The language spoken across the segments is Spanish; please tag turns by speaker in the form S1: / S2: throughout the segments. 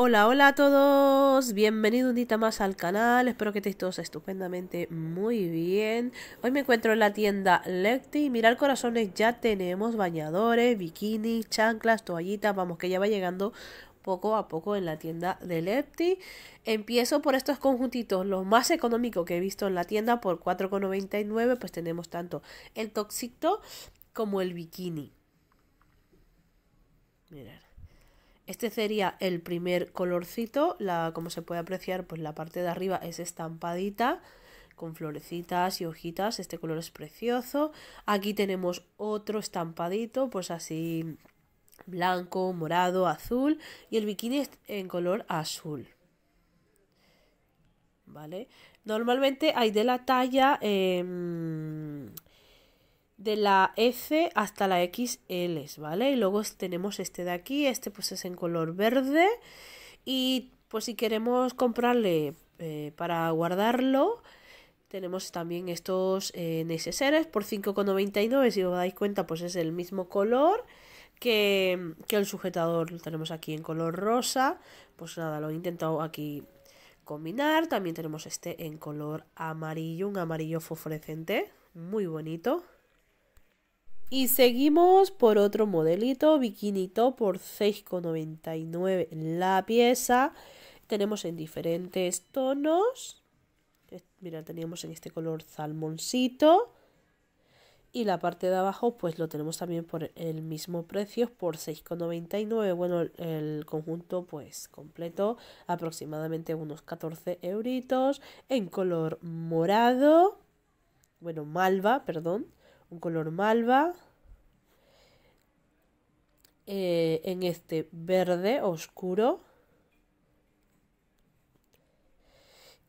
S1: Hola, hola a todos, bienvenido un día más al canal, espero que estéis todos estupendamente muy bien. Hoy me encuentro en la tienda Lecti, mirar corazones, ya tenemos bañadores, bikinis, chanclas, toallitas, vamos que ya va llegando poco a poco en la tienda de Lepti. Empiezo por estos conjuntitos, los más económicos que he visto en la tienda por 4,99, pues tenemos tanto el toxito como el bikini. Mirad. Este sería el primer colorcito, la, como se puede apreciar, pues la parte de arriba es estampadita con florecitas y hojitas, este color es precioso. Aquí tenemos otro estampadito, pues así blanco, morado, azul y el bikini es en color azul. ¿Vale? Normalmente hay de la talla de la F hasta la XL, ¿vale? Y luego tenemos este de aquí, este pues es en color verde y pues si queremos comprarle eh, para guardarlo, tenemos también estos eh, por 5,99, si os dais cuenta pues es el mismo color que, que el sujetador, lo tenemos aquí en color rosa, pues nada, lo he intentado aquí combinar, también tenemos este en color amarillo, un amarillo fosforescente, muy bonito. Y seguimos por otro modelito, bikinito por 6,99 la pieza. Tenemos en diferentes tonos. Mira, teníamos en este color salmoncito. Y la parte de abajo pues lo tenemos también por el mismo precio, por 6,99. Bueno, el conjunto pues completo, aproximadamente unos 14 euritos. En color morado, bueno, malva, perdón un color malva. Eh, en este verde oscuro.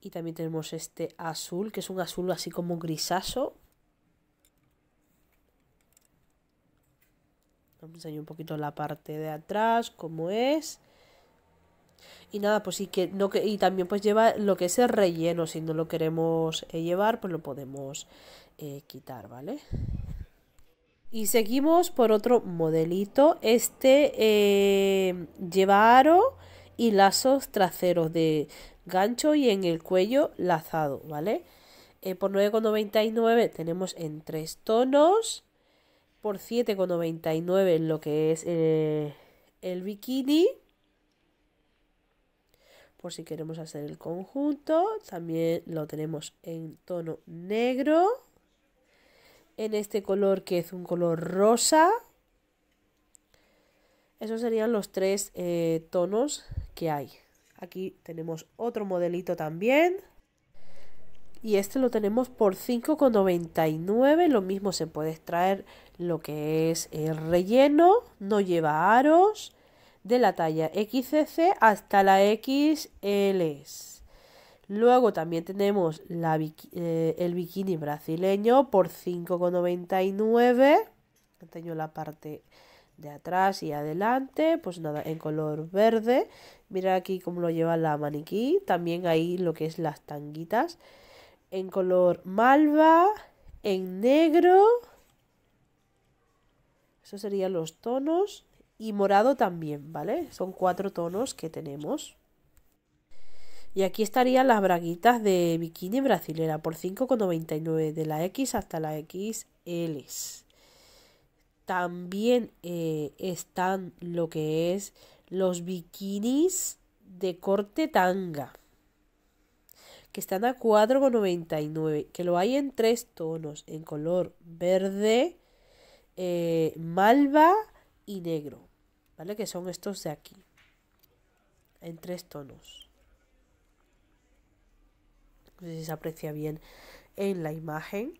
S1: Y también tenemos este azul, que es un azul así como grisazo. Vamos a enseñar un poquito la parte de atrás, como es. Y nada, pues sí que no y también pues lleva lo que es el relleno, si no lo queremos eh, llevar, pues lo podemos eh, quitar, ¿vale? Y seguimos por otro modelito. Este eh, lleva aro y lazos traseros de gancho y en el cuello lazado, ¿vale? por 9,99 tenemos en tres tonos. Por 7,99 lo que es el bikini por si queremos hacer el conjunto. También lo tenemos en tono negro. En este color que es un color rosa. Esos serían los tres eh, tonos que hay. Aquí tenemos otro modelito también. Y este lo tenemos por 5,99. Lo mismo se puede extraer lo que es el eh, relleno. No lleva aros de la talla XC hasta la XL. Luego también tenemos eh, el bikini brasileño por 5,99. Tengo la parte de atrás y adelante, pues nada, en color verde. Mira aquí cómo lo lleva la maniquí. También ahí lo que es las tanguitas. En color malva, en negro. Eso serían los tonos y morado también, ¿vale? Son cuatro tonos que tenemos. Y aquí estarían las braguitas de bikini brasilera por 5,99 de la X hasta la XL. También eh, están lo que es los bikinis de corte tanga. Que están a 4,99. Que lo hay en tres tonos. En color verde, eh, malva y negro. ¿vale? Que son estos de aquí, en tres tonos. No sé si se aprecia bien en la imagen.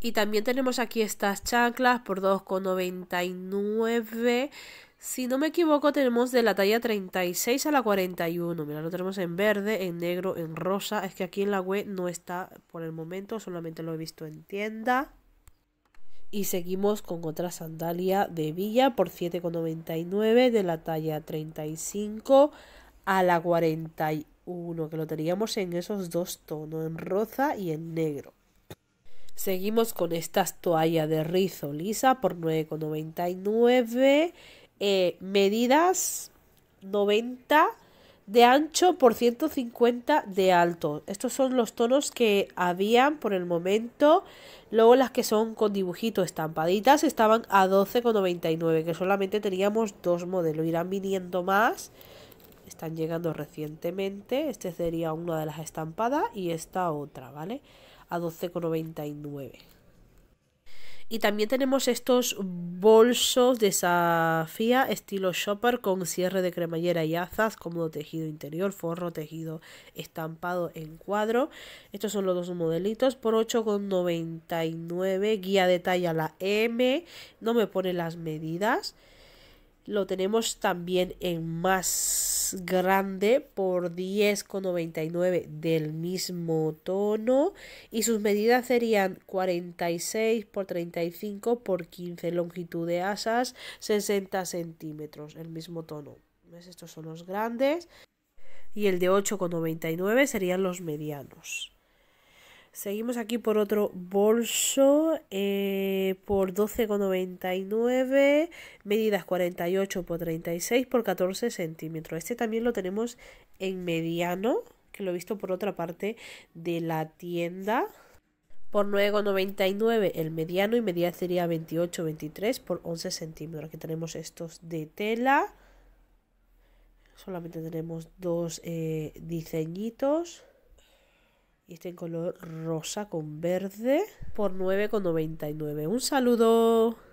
S1: Y también tenemos aquí estas chanclas por 2,99. Si no me equivoco, tenemos de la talla 36 a la 41. Mira, lo tenemos en verde, en negro, en rosa. Es que aquí en la web no está por el momento, solamente lo he visto en tienda y seguimos con otra sandalia de villa por 7,99 de la talla 35 a la 41 que lo teníamos en esos dos tonos en rosa y en negro seguimos con estas toallas de rizo lisa por 9,99 eh, medidas 90 de ancho por 150 de alto. Estos son los tonos que habían por el momento. Luego las que son con dibujito estampaditas estaban a 12,99, que solamente teníamos dos modelos. Irán viniendo más. Están llegando recientemente. Este sería una de las estampadas y esta otra, ¿vale? A 12,99. Y también tenemos estos bolsos de safia estilo shopper con cierre de cremallera y azas, cómodo tejido interior, forro, tejido estampado en cuadro. Estos son los dos modelitos por 8,99, guía de talla la M, no me pone las medidas lo tenemos también en más grande por 10,99 del mismo tono y sus medidas serían 46 por 35 por 15 longitud de asas 60 centímetros el mismo tono estos son los grandes y el de 8,99 serían los medianos Seguimos aquí por otro bolso eh, por 12,99, medidas 48 por 36 por 14 centímetros. Este también lo tenemos en mediano, que lo he visto por otra parte de la tienda. Por 9,99 el mediano y media sería 28-23 por 11 centímetros. Aquí tenemos estos de tela. Solamente tenemos dos eh, diseñitos y este en color rosa con verde por 9,99. Un saludo.